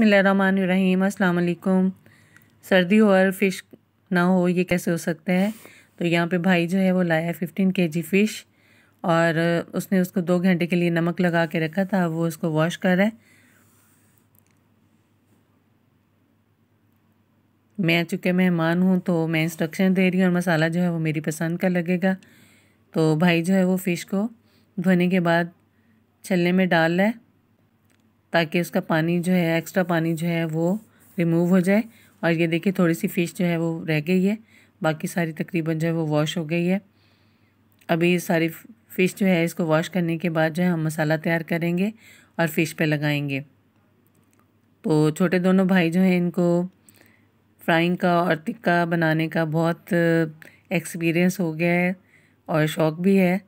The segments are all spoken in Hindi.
बसमीम अल्लाम सर्दी हो और फ़िश ना हो ये कैसे हो सकता है तो यहाँ पे भाई जो है वो लाया फ़िफ्टीन के जी फ़िश और उसने उसको दो घंटे के लिए नमक लगा के रखा था वो उसको वॉश कर रहा है मैं चूँकि मेहमान हूँ तो मैं इंस्ट्रक्शन दे रही हूँ और मसाला जो है वो मेरी पसंद का लगेगा तो भाई जो है वो फ़िश को धोने के बाद छलने में डाल रहा है ताकि उसका पानी जो है एक्स्ट्रा पानी जो है वो रिमूव हो जाए और ये देखिए थोड़ी सी फ़िश जो है वो रह गई है बाकी सारी तकरीबन जो है वो वॉश हो गई है अभी सारी फ़िश जो है इसको वॉश करने के बाद जो है हम मसाला तैयार करेंगे और फ़िश पे लगाएंगे तो छोटे दोनों भाई जो हैं इनको फ्राइंग का और टिक्का बनाने का बहुत एक्सपीरियंस हो गया है और शौक़ भी है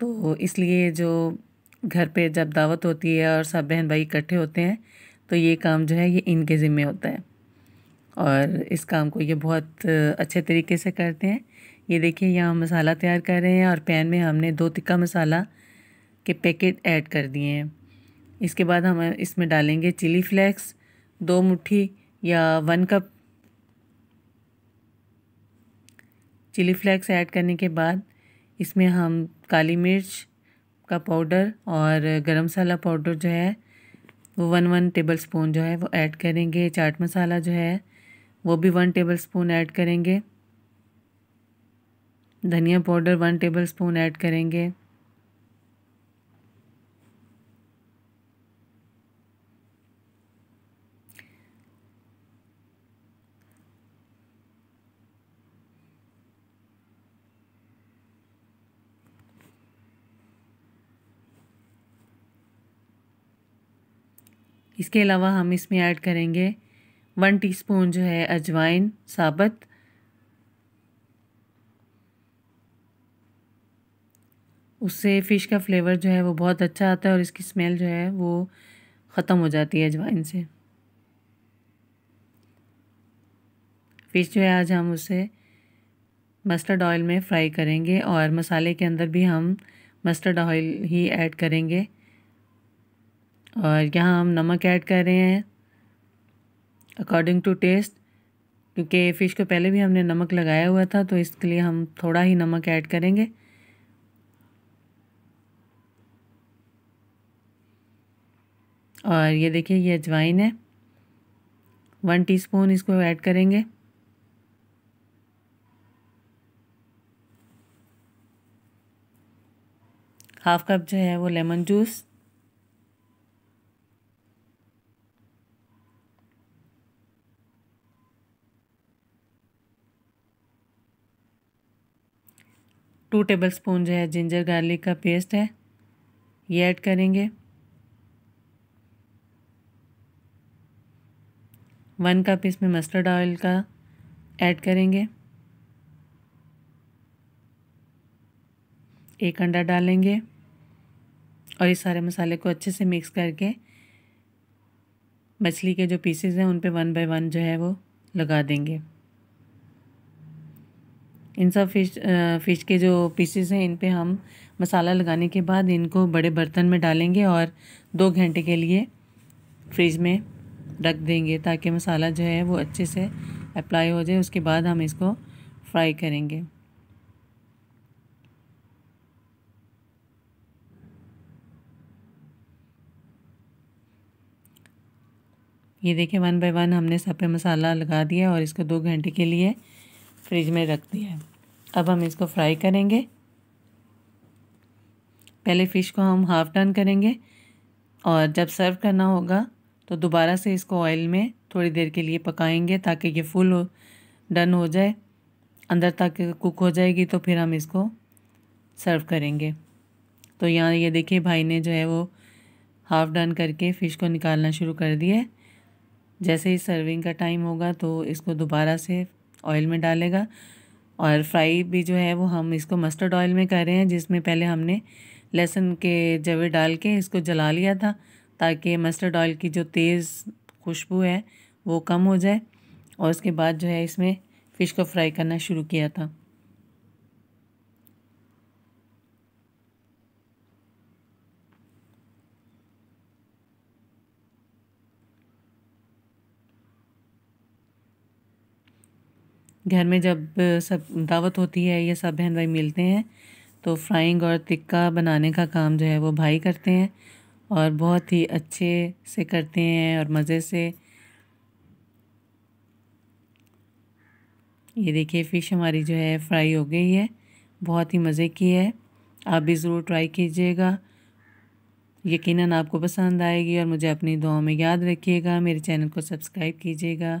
तो इसलिए जो घर पे जब दावत होती है और सब बहन भाई इकट्ठे होते हैं तो ये काम जो है ये इनके ज़िम्मे होता है और इस काम को ये बहुत अच्छे तरीके से करते हैं ये देखिए यहाँ हम मसाला तैयार कर रहे हैं और पैन में हमने दो तिक्का मसाला के पैकेट ऐड कर दिए हैं इसके बाद हम इसमें डालेंगे चिली फ्लेक्स दो मुट्ठी या one cup chilli flakes add करने के बाद इसमें हम काली मिर्च का पाउडर और गरम मसाला पाउडर जो है वो वन वन टेबल स्पून जो है वो ऐड करेंगे चाट मसाला जो है वो भी वन टेबल स्पून ऐड करेंगे धनिया powder one tablespoon add करेंगे इसके अलावा हम इसमें ऐड करेंगे वन टीस्पून जो है अजवाइन साबत उससे फ़िश का फ्लेवर जो है वो बहुत अच्छा आता है और इसकी स्मेल जो है वो ख़त्म हो जाती है अजवाइन से फ़िश जो है आज हम उसे मस्टर्ड ऑयल में फ्राई करेंगे और मसाले के अंदर भी हम मस्टर्ड ऑयल ही ऐड करेंगे और यहाँ हम नमक ऐड कर रहे हैं अकॉर्डिंग टू टेस्ट क्योंकि फ़िश को पहले भी हमने नमक लगाया हुआ था तो इसके लिए हम थोड़ा ही नमक ऐड करेंगे और ये देखिए ये अजवाइन है वन टीस्पून इसको ऐड करेंगे हाफ कप जो है वो lemon juice two tablespoon जो है जिंजर गार्लिक का पेस्ट है ये ऐड करेंगे वन कप इसमें मस्टर्ड ऑयल का ऐड करेंगे एक अंडा डालेंगे और इस सारे मसाले को अच्छे से मिक्स करके मछली के जो पीसेस हैं उन पे वन बाय वन जो है वो लगा देंगे इन सब फिश फ़िश के जो पीसेस हैं इन पे हम मसाला लगाने के बाद इनको बड़े बर्तन में डालेंगे और दो घंटे के लिए फ्रिज में रख देंगे ताकि मसाला जो है वो अच्छे से अप्लाई हो जाए उसके बाद हम इसको फ्राई करेंगे ये देखिए वन बाय वन हमने सब पे मसाला लगा दिया और इसको दो घंटे के लिए फ्रिज में रख दिया है अब हम इसको फ्राई करेंगे पहले फ़िश को हम हाफ़ टर्न करेंगे और जब सर्व करना होगा तो दोबारा से इसको ऑयल में थोड़ी देर के लिए पकाएंगे ताकि ये फुल हो डन हो जाए अंदर तक कुक हो जाएगी तो फिर हम इसको सर्व करेंगे तो यहाँ ये देखिए भाई ने जो है वो हाफ़ डन करके फ़िश को निकालना शुरू कर दिया जैसे ही सर्विंग का टाइम होगा तो इसको दोबारा से ऑयल में डालेगा और फ्राई भी जो है वो हम इसको मस्टर्ड ऑयल में कर रहे हैं जिसमें पहले हमने लहसुन के जवे डाल के इसको जला लिया था ताकि मस्टर्ड ऑयल की जो तेज़ खुशबू है वो कम हो जाए और उसके बाद जो है इसमें फ़िश को फ्राई करना शुरू किया था घर में जब सब दावत होती है या सब बहन भाई मिलते हैं तो फ्राइंग और तिक्का बनाने का काम जो है वो भाई करते हैं और बहुत ही अच्छे से करते हैं और मज़े से ये देखिए फ़िश हमारी जो है फ्राई हो गई है बहुत ही मज़े की है आप भी ज़रूर ट्राई कीजिएगा यकीनन आपको पसंद आएगी और मुझे अपनी दुआओं में याद रखिएगा मेरे चैनल को सब्सक्राइब कीजिएगा